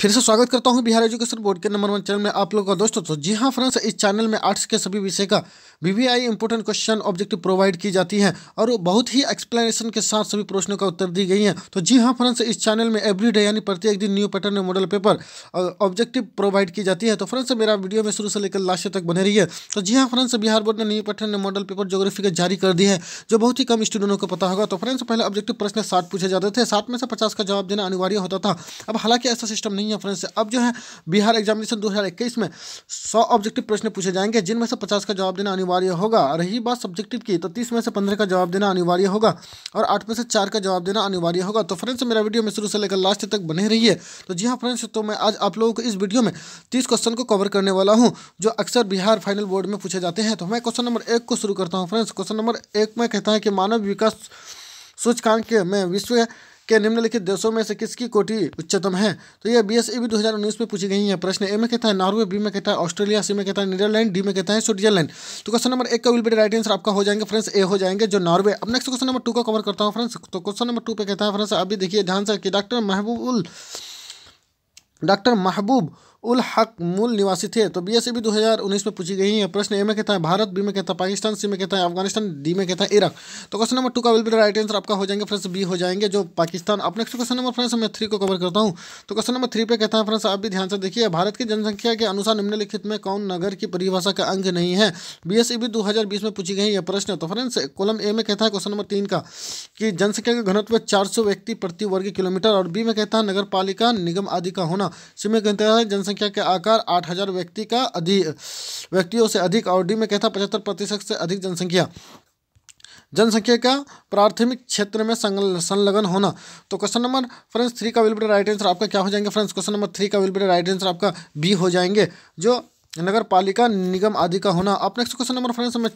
फिर से स्वागत करता हूं बिहार एजुकेशन बोर्ड के नंबर वन चैनल में आप लोगों का दोस्तों तो जी हां फ्रेंड्स इस चैनल में आर्ट्स के सभी विषय का VVI important question objective provide की जाती है और बहुत ही एक्सप्लेनेशन के साथ सभी प्रश्नों का उत्तर दी गई है तो जी हां फ्रेंड्स इस चैनल में एवरी यानी प्रत्येक दिन new pattern model paper objective provide की जाती है तो फ्रेंड्स मेरा वीडियो में शुरू से लेकर लास्ट तक बने रही है तो जी हाँ फ्रेंड्स बिहार बोर्ड ने new pattern model paper geography का जारी कर दी है जो बहुत ही कम स्टूडेंटों को पता होगा तो फ्रेंड्स पहले ऑब्जेक्टिव प्रश्न साठ पूछे जाते थे साठ में से पचास का जवाब देना अनिवार्य होता था अब हालांकि ऐसा सिस्टम नहीं नहीं है फ्रेंड्स अब जो है बिहार एग्जामिनेशन 2021 में 100 ऑब्जेक्टिव प्रश्न पूछे जाएंगे जिनमें से 50 का जवाब देना अनिवार्य होगा रही बात सब्जेक्टिव की तो 30 में से 15 का जवाब देना अनिवार्य होगा और आठ में से चार का जवाब देना अनिवार्य होगा तो फ्रेंड्स मेरा वीडियो में शुरू से लेकर लास्ट तक बने रही तो जी हाँ फ्रेंड्स तो मैं आज आप लोगों को इस वीडियो में तीस क्वेश्चन को कवर करने वाला हूँ जो अक्सर बिहार फाइनल बोर्ड में पूछे जाते हैं तो मैं क्वेश्चन नंबर एक को शुरू करता हूँ फ्रेंड्स क्वेश्चन नंबर एक में कहता है कि मानव विकास सूचकांक में विश्व के निम्नलिखित देशों में से किसकी कोटि उच्चतम है तो यह बी एस ई बी दो हजार उन्नीस में पूछी गई है प्रश्न ए में कहता है नॉर्वे बी में कहता है ऑस्ट्रेलिया सी में कहता है नीदरलैंड डी में कहता है स्विट्जरलैंड तो क्वेश्चन नंबर एक का विल बी राइट आंसर आपका हो जाएंगे फ्रेंड्स ए हो जाएंगे जो नॉर्वे अब नेक्स्ट क्वेश्चन नंबर टू का कवर करता हूँ फ्रेंड्स तो क्वेश्चन नंबर टू पर कहता है फ्रेंड्स अभी देखिए ध्यान से कि डॉक्टर महबूब डॉक्टर महबूब उल हक मूल निवासी थे तो बीएससी भी 2019 में पूछी गई है प्रश्न ए में कहता है भारत बी में कहता है पाकिस्तान सी में कहता है अफगानिस्तान डी में कहता है इराक तो क्वेश्चन नंबर टू का विल बी राइट आंसर आपका हो जाएंगे फ्रेंड्स बी हो जाएंगे जो पाकिस्तान अपने क्वेश्चन नंबर फ्रेंड्स मैं थ्री को कवर करता हूँ तो क्वेश्चन नंबर थ्री पे कहता है फ्रेंड्स आप भी ध्यान से देखिए भारत की जनसंख्या के अनुसार निम्नलिखित में कौन नगर की परिभाषा का अंग नहीं है बी भी 2020 में पूछी गई है प्रश्न तो फ्रेंड्स कॉलम ए में कहता है क्वेश्चन नंबर तीन का कि जनसंख्या का घनत्व चार व्यक्ति प्रति वर्ग किलोमीटर और बी में कहता है नगर पालिका निगम आदि का होना सी में कहता है जनसंख्या के आकार आठ हजार व्यक्ति का अधिक व्यक्तियों से अधिक और डी में कहता पचहत्तर प्रतिशत से अधिक जनसंख्या जनसंख्या का प्राथमिक क्षेत्र में संलग्न होना तो क्वेश्चन नंबर फ्रेंड्स थ्री का विल बी राइट आंसर आपका क्या हो जाएंगे फ्रेंड्स क्वेश्चन नंबर थ्री का विल बी राइट आंसर आपका बी हो जाएंगे जो नगर पालिका निगम आदि का होना आप नेक्स्ट क्वेश्चन नंबर फ्रेंड्स में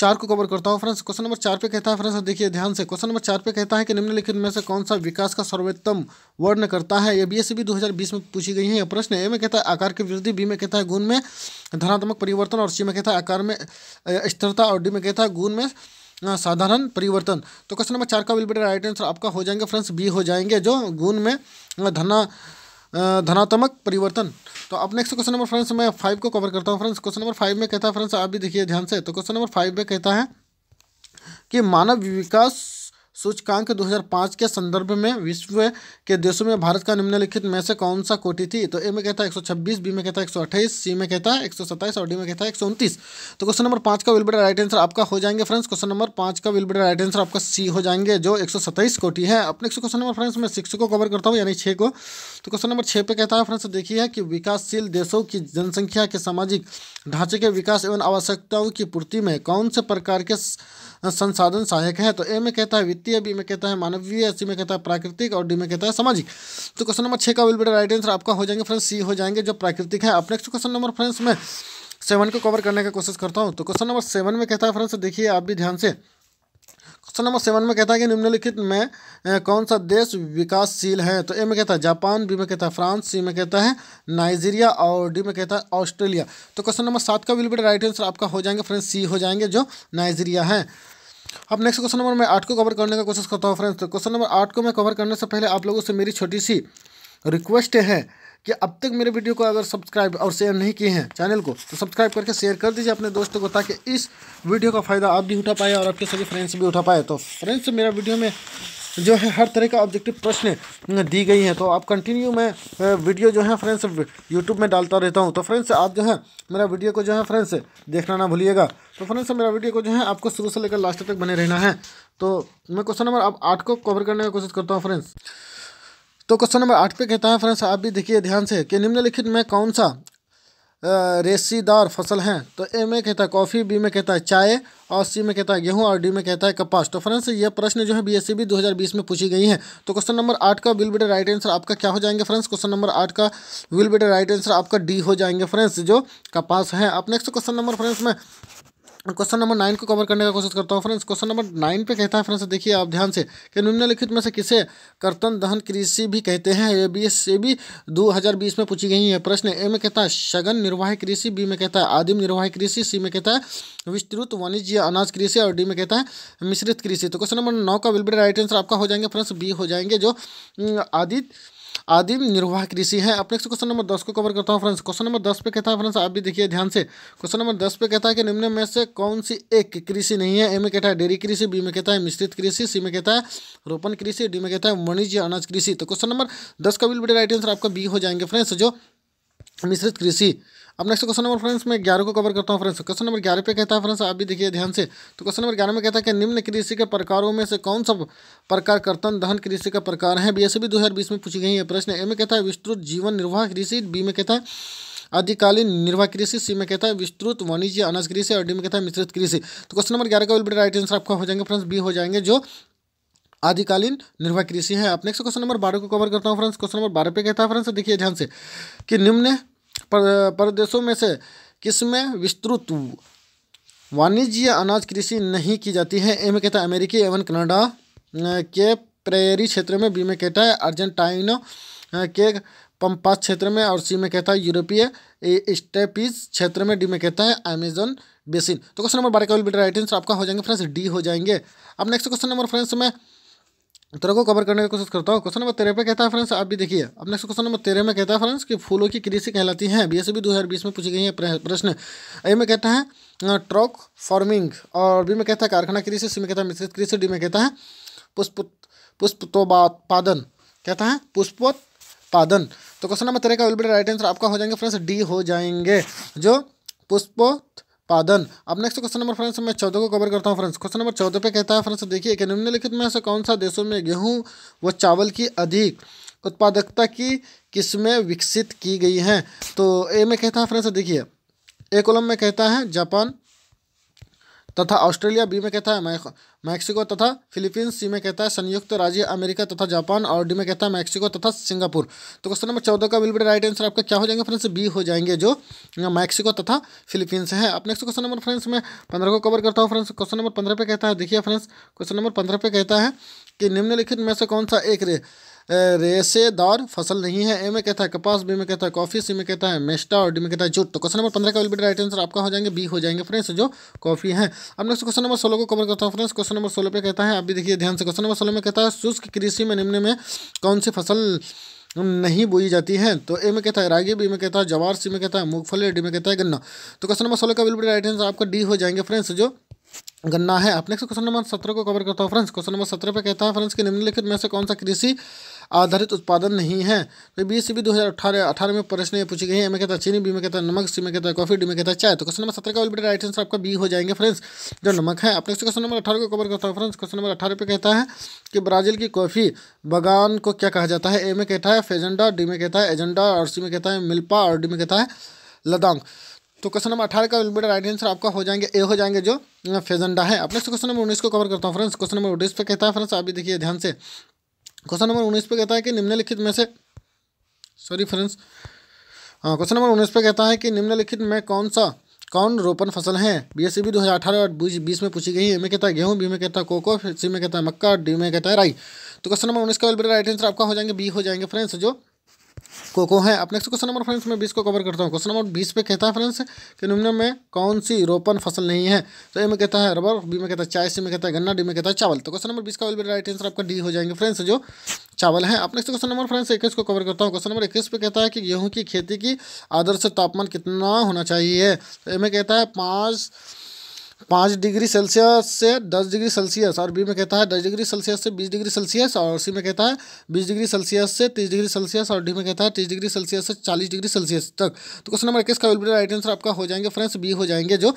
चार को कवर करता हूँ फ्रेंड्स क्वेश्चन नंबर चार पे कहता है फ्रेंड्स देखिए ध्यान से क्वेश्चन नंबर चार पे कहता है कि निम्नलिखित में से कौन सा विकास का सर्वोत्तम वर्ण करता है ये हजार बीस में पूछी गई है यह प्रश्न ए में कहता है आकार की वृद्धि बी में कहता है गुण में धनात्मक परिवर्तन और सी में कहता है आकार में स्थिरता और डी में कहता है गुण में साधारण परिवर्तन तो क्वेश्चन नंबर चार का विल बी राइट आंसर आपका हो जाएंगे फ्रेंड्स बी हो जाएंगे जो गुण में धना धनात्मक परिवर्तन तो अब नेक्स्ट क्वेश्चन नंबर फ्रेंड्स मैं फाइव को कवर करता हूँ फ्रेंड्स क्वेश्चन नंबर फाइव में कहता है फ्रेंड्स आप भी देखिए ध्यान से तो क्वेश्चन नंबर फाइव में कहता है कि मानव विकास सूचकांक 2005 के संदर्भ में विश्व के देशों में भारत का निम्नलिखित में से कौन सा कोटि थी तो ए में कहता है एक बी में कहता है एक सी में कहता है एक और डी में कहता है एक तो क्वेश्चन नंबर पाँच का विलबेडर राइट आंसर आपका हो जाएंगे फ्रेंड्स क्वेश्चन नंबर पाँच का विलबेडर राइट आंसर आपका सी हो जाएंगे जो एक कोटि है अपने क्वेश्चन नंबर फ्रेंड्स मैं सिक्स को कवर करता हूँ यानी छः को तो क्वेश्चन नंबर छः पे कहता है फ्रेंड्स देखिए कि विकासशील देशों की जनसंख्या के सामाजिक ढांचे के विकास एवं आवश्यकताओं की पूर्ति में कौन से प्रकार के संसाधन सहायक है तो ए में कहता है वित्तीय बी में कहता है मानवीय सी में कहता है प्राकृतिक और डी में कहता है सामाजिक तो क्वेश्चन नंबर छः का विल बेटर राइट आंसर आपका हो जाएंगे फ्रेंड्स सी हो जाएंगे जो प्राकृतिक है आप नेक्स्ट क्वेश्चन नंबर फ्रेंड्स में सेवन को कवर करने का कोशिश करता हूँ तो क्वेश्चन नंबर सेवन में कहता है फ्रेंड्स देखिए आप भी ध्यान से क्वेश्चन नंबर सेवन में कहता है कि निम्नलिखित में कौन सा देश विकासशील है तो ए में कहता है जापान बी में कहता है फ्रांस सी में कहता है नाइजीरिया और डी में कहता है ऑस्ट्रेलिया तो क्वेश्चन नंबर सात का विल बेटर राइट आंसर आपका हो जाएंगे फ्रेंड्स सी हो जाएंगे जो नाइजीरिया है अब नेक्स्ट क्वेश्चन नंबर मैं आठ को कवर करने का कोशिश करता हूँ फ्रेंड्स तो क्वेश्चन नंबर आठ को मैं कवर करने से पहले आप लोगों से मेरी छोटी सी रिक्वेस्ट है कि अब तक मेरे वीडियो को अगर सब्सक्राइब और शेयर नहीं किए हैं चैनल को तो सब्सक्राइब करके शेयर कर दीजिए अपने दोस्तों को ताकि इस वीडियो का फ़ायदा आप भी उठा पाए और आपके सभी फ्रेंड्स भी उठा पाए तो फ्रेंड्स मेरा वीडियो में जो है हर तरह का ऑब्जेक्टिव प्रश्न दी गई हैं तो आप कंटिन्यू मैं वीडियो जो है फ्रेंड्स यूट्यूब में डालता रहता हूँ तो फ्रेंड्स आप जो है मेरा वीडियो को जो है फ्रेंड्स देखना ना भूलिएगा तो फ्रेंड्स मेरा वीडियो को जो है आपको शुरू से लेकर लास्ट तक बने रहना है तो मैं क्वेश्चन नंबर आप आठ को कवर करने की कोशिश करता हूँ फ्रेंड्स तो क्वेश्चन नंबर आठ पे कहता है फ्रेंड्स आप भी देखिए ध्यान से कि निम्नलिखित में कौन सा रेसीदार फसल हैं तो ए में कहता है कॉफ़ी बी में कहता है चाय और सी में कहता है गेहूं और डी में कहता है कपास तो फ्रेंड्स ये प्रश्न जो है बी एस सी बी दो हज़ार बीस में पूछी गई है तो क्वेश्चन नंबर आठ का विल बेटर राइट आंसर आपका क्या हो जाएंगे फ्रेंड्स क्वेश्चन नंबर आठ का विल बेटर राइट आंसर आपका डी हो जाएंगे फ्रेंड्स जो कपास है अब नेक्स्ट क्वेश्चन नंबर फ्रेंड्स में क्वेश्चन नंबर नाइन को कवर करने का कोशिश करता हूँ फ्रेंड्स क्वेश्चन नंबर नाइन पे कहता है फ्रेंड्स देखिए आप ध्यान से कि निम्नलिखित में से किसे कर्तन दहन कृषि भी कहते हैं ये बी से भी 2020 में पूछी गई है प्रश्न ए में कहता है सघन निर्वाह कृषि बी में कहता है आदिम निर्वाह कृषि सी में कहता है विस्तृत वाणिज्य अनाज कृषि और डी में कहता है मिश्रित कृषि तो क्वेश्चन नंबर नौ का विल बी राइट आंसर आपका हो जाएंगे फ्रेंड्स बी हो जाएंगे जो आदित्य आदिम निर्वाह कृषि है अपने से क्वेश्चन नंबर दस को कवर करता हूँ फ्रेंड्स क्वेश्चन नंबर दस पे कहता है फ्रेंड्स आप भी देखिए ध्यान से क्वेश्चन नंबर दस पे कहता है कि निम्न में से कौन सी एक कृषि नहीं है ए में कहता है डेयरी कृषि बी में कहता है मिश्रित कृषि सी में कहता है रोपण कृषि डी में कहता है वणिज्य अनाज कृषि तो क्वेश्चन नंबर दस का विल बी राइट आंसर आपका बी हो जाएंगे फ्रेंड्स जो मिश्रित कृषि अब नेक्स्ट क्वेश्चन नंबर फ्रेंड्स मैं ग्यारह को कवर करता हूँ फ्रेंड्स क्वेश्चन नंबर ग्यारह पे कहता है फ्रेंड्स आप भी देखिए ध्यान से तो क्वेश्चन नंबर ग्यारह में कहता है कि निम्न कृषि के प्रकारों में से कौन सा प्रकार कर्तन दहन कृषि का प्रकार है बी भी दो में पूछी गई है प्रश्न ए में कहता है विस्तृत जीवन निर्वाह कृषि बी में कहता है आदिकालीन निर्वाह कृषि सी में कहता है विस्तृत वाणिज्य अनाज कृषि और डी में कहता है मिश्रित कृषि तो क्वेश्चन नंबर ग्यारह का विल बी राइट आंसर आपका हो जाएंगे फ्रेंड्स बी हो जाएंगे जो आदिकालीन निर्वाह कृषि है आप नेक्स्ट क्वेश्चन नंबर बारह को कवर करता हूँ फ्रेंड्स क्वेश्चन नंबर बारह पे कहता है फ्रेंड्स देखिए ध्यान से कि निम्न प्रदेशों में से किसमें विस्तृत वाणिज्य अनाज कृषि नहीं की जाती है एम कहता है अमेरिकी एवं कनाडा के प्रेरी क्षेत्र में बी में कहता है अर्जेंटाइन के पंपास क्षेत्र में और सी में कहता है यूरोपीय स्टेपीज क्षेत्र में डी में कहता है अमेजन बेसिन तो क्वेश्चन नंबर बारह का विल राइट आंसर आपका हो जाएंगे फ्रेंड्स डी हो जाएंगे अब नेक्स्ट क्वेश्चन नंबर फ्रेंड्स में तेरह को कवर करने की कोशिश करता हूँ क्वेश्चन नंबर तेरह पे कहता है फ्रेंड्स आप भी देखिए अब नेक्स्ट क्वेश्चन नंबर तेरह में कहता है फ्रेंड्स कि फूलों की कृषि कहलाती है बी एस दो हज़ार बीस में पूछी गई है प्रश्न ए में कहता है ट्रॉक फार्मिंग और बी में कहता है कारखाना कृषि सी में कहता है मिश्रित कृषि डी में कहता है पुष्प पुष्पतोत्पादन कहता है पुष्पोत्पादन तो क्वेश्चन नंबर तेरह का विल राइट आंसर आपका हो जाएंगे फ्रेंड्स डी हो जाएंगे जो पुष्पोत्पादन पादन अब नेक्स्ट क्वेश्चन नंबर फ्रेंड्स मैं चौदह को कवर करता हूँ फ्रेंड्स क्वेश्चन नंबर चौदह पे कहता है फ्रेंड्स देखिए कि निम्नलिखित में से कौन सा देशों में गेहूँ व चावल की अधिक उत्पादकता की किस्में विकसित की गई हैं तो ए में कहता है फ्रेंड्स देखिए ए कोलम में कहता है जापान तथा ऑस्ट्रेलिया बी में कहता है मैक्सिको तथा फिलीपींस सी में कहता है संयुक्त राज्य अमेरिका तथा जापान और डी में कहता है मैक्सिको तथा सिंगापुर तो क्वेश्चन नंबर चौदह का विल बी राइट आंसर आपका क्या हो जाएंगे फ्रेंड्स बी हो जाएंगे जो मैक्सिको तथा फिलीपींस है आप नेक्स्ट क्वेश्चन नंबर फ्रेंड्स मैं पंद्रह को कवर करता हूँ फ्रेंड्स क्वेश्चन नंबर पंद्रह पे कहता है देखिए फ्रेंड्स क्वेश्चन नंबर पंद्रह पे कहता है कि निम्नलिखित में से कौन सा एक रे रेसेदार फसल नहीं है ए में कहता है कपास बी में कहता है कॉफी सी में कहता है मेस्टा और डी में कहता है जूट तो क्वेश्चन नंबर पंद्रह का विल राइट आंसर आपका हो जाएंगे बी हो जाएंगे फ्रेंड्स जो कॉफी है अब नेक्स्ट क्वेश्चन नंबर सोलह को कवर करता हूँ फ्रेंड्स क्वेश्चन नंबर सोलह पे कहता है आप भी देखिए ध्यान से क्वेश्चन नंबर सोलह में कहता है शुष्क कृषि में निम्न में कौन सी फसल नहीं बोई जाती है तो ए में कहता है रागी बी में कहता है जवार सी में कहता है मूंगफली डी में कहता है गन्ना तो क्वेश्चन नंबर सोलह का बी राइट आंसर आपका डी हो जाएंगे फ्रेंड्स जो गन्ना है आप नेक्स्ट क्वेश्चन नंबर सत्रह को कवर करता हूँ फ्रेंड्स क्वेश्चन नंबर सत्रह पे कहता है फ्रेंड्स कि निम्नलिखित में से कौन सा कृषि आधारित उत्पादन नहीं है तो बी सी बी दो हज़ार अठारह अठारह में प्रश्न ये पूछी गई है मैं कहता है चीनी बी में कहता है नमक सी में कहता है कॉफी डी में कहता है चाय तो क्वेश्चन नंबर सत्रह का ऑलरेडी राइट आंसर आपका बी हो जाएंगे फ्रेंड्स जो नमक है आप नेक्स्ट क्वेश्चन नंबर अठारह को कवर करता हूँ फ्रेंड्स क्वेश्चन नंबर अठारह पे कहता है कि ब्राजील की कॉफी बगान को क्या कहा जाता है ए में कहता है फेजेंडा डी में कहता है एजेंडा और सी में कहता है मिल्पा और डी में कहता है लदांग तो क्वेश्चन नंबर अठारह का बेटा राइट आंसर आपका हो जाएंगे ए हो जाएंगे जो फेजेंडा है अपने क्वेश्चन नंबर उन्नीस को कवर करता हूँ फ्रेंड्स क्वेश्चन नंबर उन्नीस पे कहता है फ्रेंड्स आप भी देखिए ध्यान से क्वेश्चन नंबर उन्नीस पे कहता है कि निम्नलिखित में से सॉरी फ्रेंड्स हाँ क्वेश्चन नंबर उन्नीस पे कहता है कि निम्नलिखित में कौन सा कौन रोपण फसल है बी एस सी बी दो हज़ार अठारह और बीस में पूछी गई है ए में कहता है गेहूँ बी में कहता है कोको सी में कहता है मक्का डी में कहता है राई तो क्वेश्चन नंबर उन्नीस का विल राइट आंसर आपका हो जाएंगे बी हो जाएंगे फ्रेंड्स जो को को है अपने क्वेश्चन नंबर फ्रेंड्स मैं बीस को कवर करता हूँ क्वेश्चन नंबर बीस पे कहता है फ्रेंड्स कि निम्न में कौन सी रोपन फसल नहीं है तो ए में कहता है रबर बी में कहता है चाय सी में कहता है गन्ना डी में कहता है चावल तो क्वेश्चन नंबर बीस का राइट आंसर आपका डी हो जाएंगे फ्रेंड्स जो चावल है अपने क्वेश्चन नंबर फ्रेंड्स इक्कीस को कवर करता हूँ क्वेश्चन नंबर इक्कीस पे कहता है कि गेहूँ की खेती की आदर्श तापमान कितना होना चाहिए तो ए में कहता है पाँच पाँच डिग्री सेल्सियस से दस डिग्री सेल्सियस और बी में कहता है दस डिग्री सेल्सियस से बीस डिग्री सेल्सियस और सी में कहता है बीस डिग्री सेल्सियस से तीस डिग्री सेल्सियस और डी में कहता है तीस डिग्री सेल्सियस से चालीस डिग्री सेल्सियस तक तो क्वेश्चन नंबर इक्कीस का विल राइट आंसर आपका हो जाएंगे फ्रेंड्स बी हो जाएंगे जो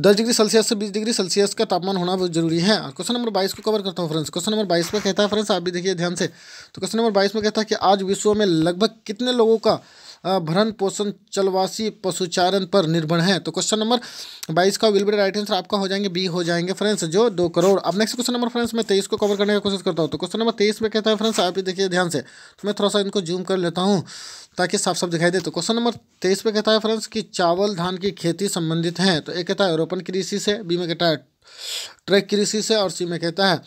दस डिग्री सेल्सियस से बीस डिग्री सेल्सियस का तापमान होना बहुत जरूरी है क्वेश्चन नंबर बाईस को कवर करता हूँ फ्रेंड्स क्वेश्चन नंबर बाईस में कहता है फ्रेंड्स आप भी देखिए ध्यान से तो क्वेश्चन नंबर बाईस में कहता है कि आज विश्व में लगभग कितने लोगों का भरण पोषण चलवासी पशुचारण पर निर्भर है तो क्वेश्चन नंबर बाईस का विल बी राइट आंसर आपका हो जाएंगे बी हो जाएंगे फ्रेंड्स जो दो करोड़ अब नेक्स्ट क्वेश्चन नंबर फ्रेंड्स मैं तेईस को कवर करने की कोशिश करता हूँ तो क्वेश्चन नंबर तेईस में कहता है फ्रेंड्स आप भी देखिए ध्यान से तो मैं थोड़ा सा इनको जूम कर लेता हूँ ताकि साफ साफ दिखाई दे तो क्वेश्चन नंबर तेईस में कहता है फ्रेंड्स कि चावल धान की खेती संबंधित हैं तो एक कहता है रोपण कृषि से बी में कहता है ट्रैक कृषि से और सी में कहता है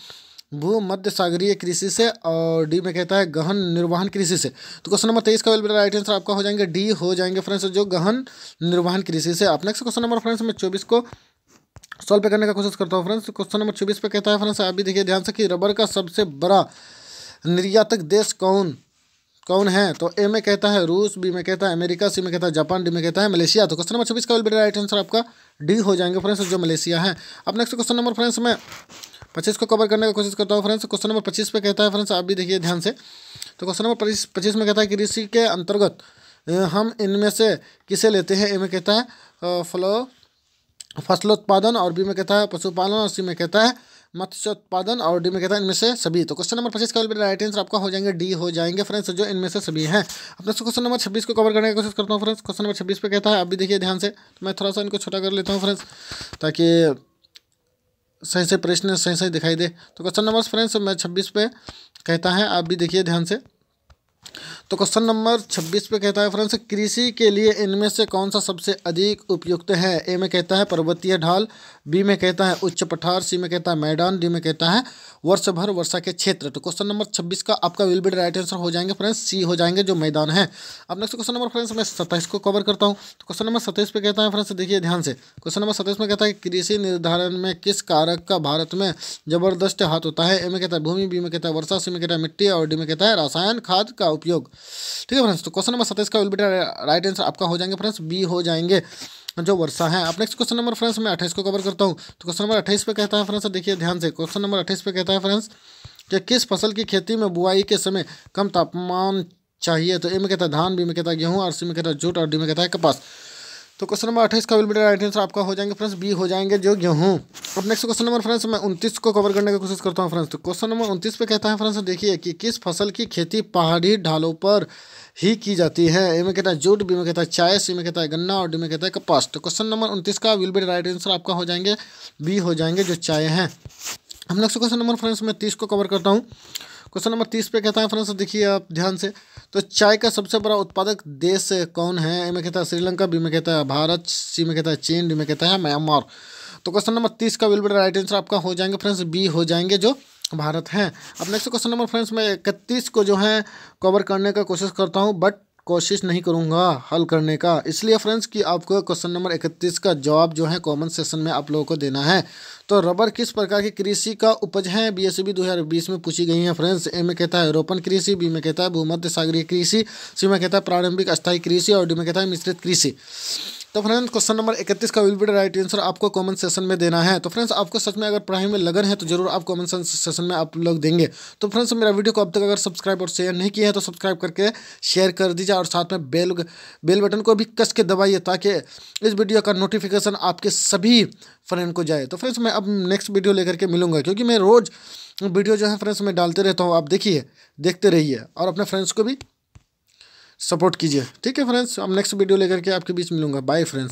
भू मध्य सागरीय कृषि से और डी में कहता है गहन निर्वाहन कृषि से तो क्वेश्चन नंबर तेईस का राइट आंसर आपका हो जाएंगे डी हो जाएंगे फ्रेंड्स जो गहन निर्वाहन कृषि से आप नेक्स्ट क्वेश्चन नंबर फ्रेंड्स मैं चौबीस को सॉल्व पे करने का कोशिश करता हूँ फ्रेंड्स क्वेश्चन नंबर चौबीस पे कहता है फ्रेंड्स अभी देखिए ध्यान से कि रबर का सबसे बड़ा निर्यातक देश कौन कौन है तो ए में कहता है रूस बी में कहता है अमेरिका सी में कहता है जापान डी में कहता है मलेशिया तो क्वेश्चन नंबर छब्बीस का राइट आंसर आपका डी हो जाएंगे फ्रेंड्स जो मलेशिया है अब नेक्स्ट क्वेश्चन नंबर फ्रेंड्स में पच्चीस को कवर करने का कोशिश करता हूँ फ्रेंड्स क्वेश्चन नंबर पच्चीस पे कहता है फ्रेंड्स आप भी देखिए ध्यान से तो क्वेश्चन नंबर पच्चीस पच्चीस में कहता है कृषि के अंतर्गत हम इनमें से किसे लेते हैं ए में कहता है फलो फसलोत्पादन और बी में कहता है पशुपालन और सी में कहता है मत्स्य उत्पादन और डी में कहता है इनमें से सभी तो क्वेश्चन नंबर पच्चीस का राइट आंसर आपका हो जाएंगे डी हो जाएंगे फ्रेंड्स जो इनमें से सभी हैं अपने क्वेश्चन नंबर छब्बीस को कवर करने की कोशिश करता हूँ फ्रेंड्स क्वेश्चन नंबर छब्बीस पे कहता है अभी देखिए ध्यान से तो मैं थोड़ा सा इनको छोटा कर लेता हूँ फ्रेंड्स ताकि सही सही प्रश्न सही सही दिखाई दे तो क्वेश्चन नंबर फ्रेंड्स मैं छब्बीस पे कहता है आप भी देखिए ध्यान से तो क्वेश्चन नंबर 26 पे कहता है फ्रेंड्स कृषि के लिए इनमें से कौन सा सबसे अधिक उपयुक्त है ए में कहता है पर्वतीय ढाल बी में कहता है उच्च पठार सी में कहता है मैदान डी में कहता है वर्ष भर वर्षा के क्षेत्र तो क्वेश्चन नंबर 26 का आपका विल बिड राइट आंसर हो जाएंगे फ्रेंड्स सी हो जाएंगे जो मैदान है अब नेक्स्ट क्वेश्चन नंबर फ्रेंड्स मैं सत्ताईस को कवर करता हूँ तो क्वेश्चन नंबर सत्ताईस पे कहता है फ्रेंड्स देखिए ध्यान से क्वेश्चन नंबर सत्ताईस में कहता है कृषि निर्धारण में किस कारक का भारत में जबरदस्त हाथ होता है ए में कहता है भूमि बी में कहता है वर्षा सी में कहता है मिट्टी और डी में कहता है रासायन खाद का का उपयोग ठीक है फ्रेंड्स तो क्वेश्चन नंबर सत्ताईस का विल बेटा राइट आंसर आपका हो जाएंगे फ्रेंड्स बी हो जाएंगे जो वर्षा है अब नेक्स्ट क्वेश्चन नंबर फ्रेंड्स मैं अट्ठाईस को कवर करता हूँ तो क्वेश्चन नंबर अट्ठाईस पे कहता है फ्रेंड्स देखिए ध्यान से क्वेश्चन नंबर अट्ठाईस पे कहता है फ्रेंड्स कि किस फसल की खेती में बुआई के समय कम तापमान चाहिए तो ए में कहता है धान बी में कहता है गेहूँ और सी में कहता है जूट और डी में कहता है कपास तो क्वेश्चन नंबर अठाईस का विल राइट आंसर आपका हो जाएंगे फ्रेंड्स बी हो जाएंगे जो गेहूँ अब नेक्स्ट क्वेश्चन नंबर फ्रेंड्स मैं उनतीस को कवर करने की कोशिश करता हूँ फ्रेंड्स तो क्वेश्चन नंबर उनतीस पे कहता है फ्रेंड्स देखिए कि किस फसल की खेती पहाड़ी ढालों पर ही की जाती है ए में कहता है जूट बी में कहता है चाय सी में कहता है गन्ना और डी में कहता है कपास तो क्वेश्चन नंबर उनतीस का विल बी राइट आंसर आपका हो जाएंगे बी हो जाएंगे जो चाय हैं हम नेक्स्ट क्वेश्चन नंबर फ्रेंड्स मैं तीस को कवर करता हूँ क्वेश्चन नंबर तीस पे कहता है फ्रेंड्स देखिए आप ध्यान से तो चाय का सबसे बड़ा उत्पादक देश कौन है ए में कहता है श्रीलंका बी में कहता है भारत सी में कहता है चीन डी में कहता है म्यांमार तो क्वेश्चन नंबर तीस का विल राइट आंसर आपका हो जाएंगे फ्रेंड्स बी हो जाएंगे जो भारत हैं अब नेक्स्ट क्वेश्चन नंबर फ्रेंड्स मैं इकतीस को जो है कवर करने का कोशिश करता हूँ बट कोशिश नहीं करूँगा हल करने का इसलिए फ्रेंड्स कि आपको क्वेश्चन नंबर इकतीस का जवाब जो है कॉमन सेशन में आप लोगों को देना है तो रबर किस प्रकार की कृषि का उपज है बी एस बी दो हज़ार बीस में पूछी गई है फ्रेंड्स ए में कहता है रोपण कृषि बी में कहता है भूमध्य सागरीय कृषि सी में कहता है प्रारंभिक अस्थायी कृषि और डी में कहता है मिश्रित कृषि तो फ्रेंड्स क्वेश्चन नंबर इकतीस का विल बी राइट आंसर आपको कमेंट सेशन में देना है तो फ्रेंड्स आपको सच में अगर पढ़ाई में लगन है तो जरूर आप कमेंट सेशन में आप लोग देंगे तो फ्रेंड्स मेरा वीडियो को अब तक अगर सब्सक्राइब और शेयर नहीं किया है तो सब्सक्राइब करके शेयर कर दीजिए और साथ में बेल बेल बटन को भी कस के दबाइए ताकि इस वीडियो का नोटिफिकेशन आपके सभी फ्रेंड को जाए तो फ्रेंड्स मैं अब नेक्स्ट वीडियो लेकर के मिलूंगा क्योंकि मैं रोज़ वीडियो जो है फ्रेंड्स मैं डालते रहता हूँ आप देखिए देखते रहिए और अपने फ्रेंड्स को भी सपोर्ट कीजिए ठीक है फ्रेंड्स अब नेक्स्ट वीडियो लेकर के आपके बीच मिलूंगा बाय फ्रेंड्स